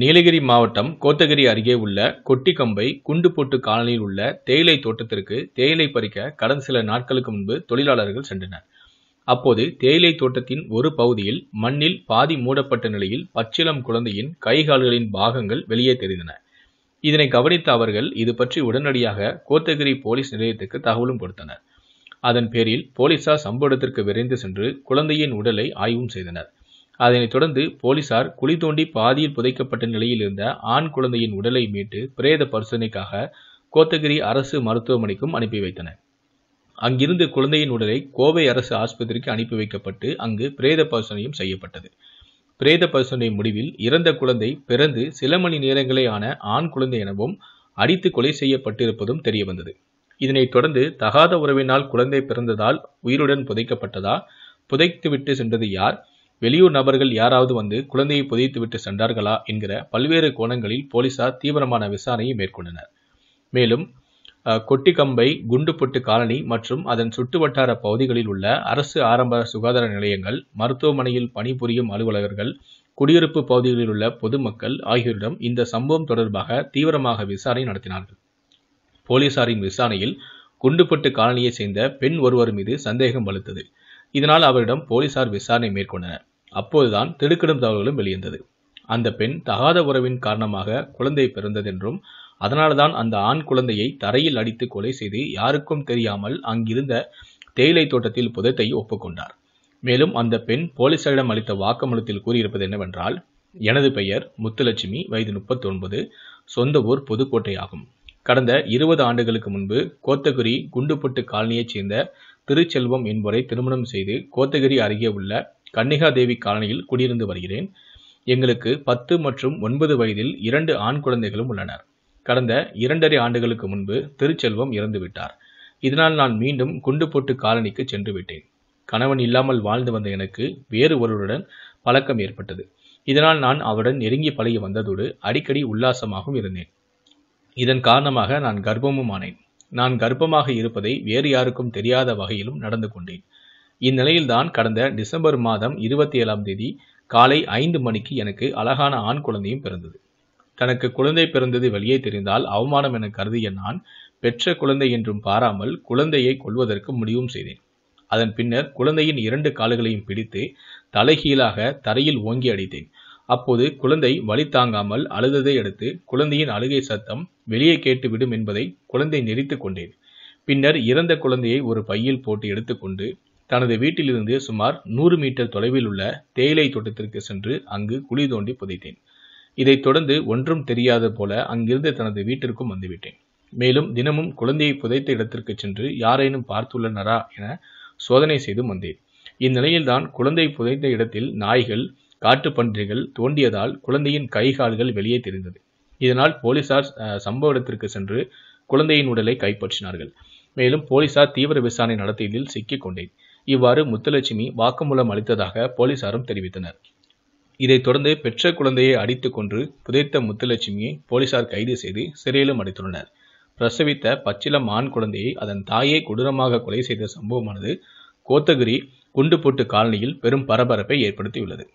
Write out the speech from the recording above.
நீலகிரி மாவட்டம் கோத்தகிரி அருகே உள்ள கொட்டிக்கம்பை குண்டுபோட்டு காலனியில் உள்ள தேயிலை தோட்டத்திற்கு தேயிலை பறிக்க கடந்த சில நாட்களுக்கு முன்பு தொழிலாளர்கள் சென்றனர் அப்போது தேயிலை தோட்டத்தின் ஒரு பகுதியில் மண்ணில் பாதி மூடப்பட்ட நிலையில் பச்சிலம் குழந்தையின் கைகால்களின் பாகங்கள் வெளியே தெரிந்தன இதனை கவனித்த அவர்கள் இது பற்றி உடனடியாக கோத்தகிரி போலீஸ் நிலையத்துக்கு தகவலும் கொடுத்தனர் அதன் பேரில் போலீசார் சம்பவத்திற்கு விரைந்து சென்று குழந்தையின் உடலை ஆய்வும் செய்தனர் அதனைத் தொடர்ந்து போலீசார் குழி தோண்டி பாதியில் புதைக்கப்பட்ட நிலையில் இருந்த ஆண் குழந்தையின் உடலை மீட்டு பிரேத பரிசோதனைக்காக கோத்தகிரி அரசு மருத்துவமனைக்கும் அனுப்பி வைத்தனர் அங்கிருந்து குழந்தையின் உடலை கோவை அரசு ஆஸ்பத்திரிக்கு அனுப்பி வைக்கப்பட்டு அங்கு பிரேத பரிசோதனையும் செய்யப்பட்டது பிரேத பரிசோதனை முடிவில் இறந்த குழந்தை பிறந்து சில மணி நேரங்களே ஆன ஆண் குழந்தை எனவும் அடித்து கொலை செய்யப்பட்டிருப்பதும் தெரியவந்தது இதனைத் தொடர்ந்து தகாத உறவினால் குழந்தை பிறந்ததால் உயிருடன் புதைக்கப்பட்டதா புதைத்துவிட்டு சென்றது யார் வெளியூர் நபர்கள் யாராவது வந்து குழந்தையை புதைத்துவிட்டு சென்றார்களா என்கிற பல்வேறு கோணங்களில் போலீசார் தீவிரமான விசாரணையை மேற்கொண்டனர் மேலும் கொட்டிக்கம்பை குண்டுப்பட்டு காலனி மற்றும் அதன் சுற்றுவட்டார பகுதிகளில் உள்ள அரசு ஆரம்ப சுகாதார நிலையங்கள் மருத்துவமனையில் பணிபுரியும் அலுவலகர்கள் குடியிருப்பு பகுதிகளில் உள்ள பொதுமக்கள் ஆகியோரிடம் இந்த சம்பவம் தொடர்பாக தீவிரமாக விசாரணை நடத்தினார்கள் போலீசாரின் விசாரணையில் குண்டுப்பட்டு காலனியைச் சேர்ந்த பெண் ஒருவர் மீது சந்தேகம் வலுத்தது இதனால் அவரிடம் போலீசார் விசாரணை மேற்கொண்டனர் அப்போதுதான் திடுக்கிடும் தகவல்களும் வெளியேந்தது அந்த பெண் தகாத உறவின் காரணமாக குழந்தை பிறந்ததென்றும் அதனால்தான் அந்த ஆண் குழந்தையை தரையில் அடித்து கொலை செய்து யாருக்கும் தெரியாமல் அங்கிருந்த தேயிலை தோட்டத்தில் புதத்தை ஒப்புக்கொண்டார் மேலும் அந்த பெண் போலீசாரிடம் அளித்த வாக்குமூலத்தில் கூறியிருப்பது என்னவென்றால் எனது பெயர் முத்துலட்சுமி வயது முப்பத்தி ஒன்பது சொந்த ஊர் புதுக்கோட்டை ஆகும் கடந்த இருபது ஆண்டுகளுக்கு முன்பு கோத்தகிரி குண்டுப்பட்டு காலனியைச் சேர்ந்த திருச்செல்வம் என்பவரை திருமணம் செய்து கோத்தகிரி அருகே உள்ள கன்னிகா தேவி காலனியில் குடியிருந்து வருகிறேன் எங்களுக்கு பத்து மற்றும் ஒன்பது வயதில் இரண்டு ஆண் குழந்தைகளும் உள்ளனர் கடந்த இரண்டரை ஆண்டுகளுக்கு முன்பு திருச்செல்வம் இறந்துவிட்டார் இதனால் நான் மீண்டும் குண்டு போட்டு காலனிக்கு சென்று விட்டேன் கணவன் இல்லாமல் வாழ்ந்து வந்த எனக்கு வேறு ஒருவருடன் பழக்கம் ஏற்பட்டது இதனால் நான் அவருடன் நெருங்கி பழகி வந்ததோடு அடிக்கடி உல்லாசமாகவும் இருந்தேன் இதன் காரணமாக நான் கர்ப்பமும் ஆனேன் நான் கர்ப்பமாக இருப்பதை வேறு யாருக்கும் தெரியாத வகையிலும் நடந்து கொண்டேன் இந்நிலையில்தான் கடந்த டிசம்பர் மாதம் இருபத்தி ஏழாம் தேதி காலை ஐந்து மணிக்கு எனக்கு அழகான ஆண் குழந்தையும் பிறந்தது தனக்கு குழந்தை பிறந்தது வெளியே தெரிந்தால் அவமானம் என கருதிய நான் பெற்ற குழந்தை என்றும் பாராமல் குழந்தையை கொள்வதற்கு முடிவும் செய்தேன் அதன் பின்னர் குழந்தையின் இரண்டு கால்களையும் பிடித்து தலைகீழாக தரையில் ஓங்கி அடித்தேன் அப்போது குழந்தை வழி தாங்காமல் அழுததை அடுத்து குழந்தையின் அழுகை சத்தம் வெளியே கேட்டுவிடும் என்பதை குழந்தை நெறித்து கொண்டேன் பின்னர் இறந்த குழந்தையை ஒரு பையில் போட்டு எடுத்துக்கொண்டு தனது வீட்டிலிருந்து சுமார் நூறு மீட்டர் தொலைவில் உள்ள தேயிலை தோட்டத்திற்கு சென்று அங்கு குழி தோண்டி புதைத்தேன் இதைத் தொடர்ந்து ஒன்றும் தெரியாத போல அங்கிருந்து தனது வீட்டிற்கும் வந்துவிட்டேன் மேலும் தினமும் குழந்தையை புதைத்த இடத்திற்கு சென்று யாரேனும் பார்த்துள்ளனரா என சோதனை செய்தும் வந்தேன் இந்நிலையில்தான் குழந்தை புதைத்த இடத்தில் நாய்கள் காட்டு பன்றிகள் தோண்டியதால் குழந்தையின் கைகால்கள் வெளியே தெரிந்தது இதனால் போலீசார் சம்பவ இடத்திற்கு சென்று குழந்தையின் உடலை கைப்பற்றினார்கள் மேலும் போலீசார் தீவிர விசாரணை நடத்தியதில் சிக்கிக் கொண்டேன் இவ்வாறு முத்துலட்சுமி வாக்குமூலம் அளித்ததாக போலீசாரும் தெரிவித்தனர் இதைத் தொடர்ந்து பெற்ற குழந்தையை அடித்துக் கொன்று புதைத்த முத்துலட்சுமியை போலீசார் கைது செய்து சிறையிலும் அடைத்துள்ளனர் பிரசவித்த பச்சிலம் ஆண் குழந்தையை அதன் தாயை கொடூரமாக கொலை செய்த சம்பவமானது கோத்தகிரி குண்டுபோட்டு காலனியில் பெரும் பரபரப்பை ஏற்படுத்தியுள்ளது